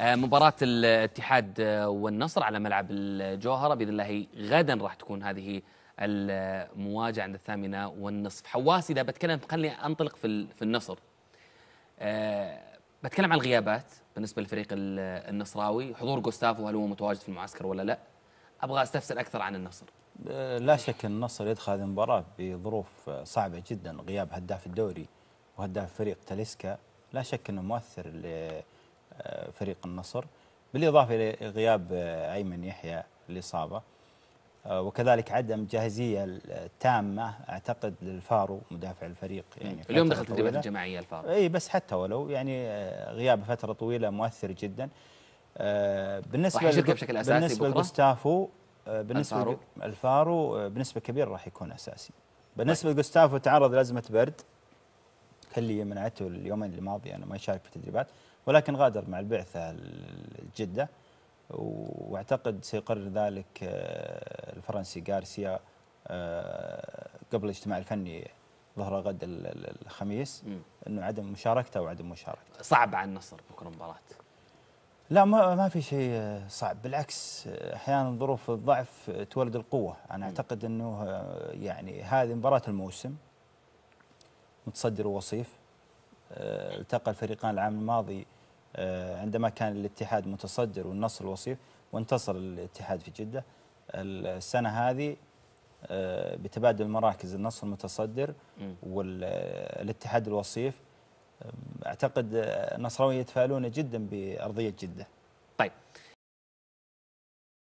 آه، مباراة الاتحاد آه، والنصر على ملعب الجوهرة بإذن الله غدا راح تكون هذه المواجهة عند الثامنة والنصف حواس إذا بتكلم خليني أنطلق في, في النصر آه، بتكلم عن الغيابات بالنسبة للفريق النصراوي حضور جوستافو هل هو متواجد في المعسكر ولا لا أبغى أستفسر أكثر عن النصر لا شك النصر يدخل هذه المباراة بظروف صعبة جدا غياب هداف الدوري وهداف فريق تاليسكا لا شك أنه مؤثر فريق النصر بالإضافة إلى غياب آه، أيمن يحيى الإصابة آه، وكذلك عدم جاهزية التامة أعتقد للفارو مدافع الفريق يعني اليوم دخلت الجبهة الجماعية الفارو أي بس حتى ولو يعني آه، غياب فترة طويلة مؤثر جدا بالنسبة بشكل أساسي بالنسبة لجوستافو بالنسبة الفارو. الفارو بنسبة كبيرة راح يكون أساسي بالنسبة طيب. لجوستافو تعرض لأزمة برد اللي منعته اليومين الماضي انه ما يشارك في التدريبات ولكن غادر مع البعثه لجده واعتقد سيقرر ذلك آه، الفرنسي غارسيا آه، قبل الاجتماع الفني ظهر غد الخميس انه عدم مشاركته وعدم مشاركته صعب على النصر بكره مباراه لا ما ما في شيء آه، صعب بالعكس احيانا ظروف الضعف تولد القوه انا اعتقد انه يعني هذه مباراه الموسم متصدر ووصيف آه، التقى الفريقان العام الماضي آه، عندما كان الاتحاد متصدر والنصر الوصيف وانتصر الاتحاد في جدة السنة هذه آه، بتبادل المراكز النصر المتصدر والاتحاد الوصيف اعتقد النصراوي يتفائلون جدا بارضيه جده. طيب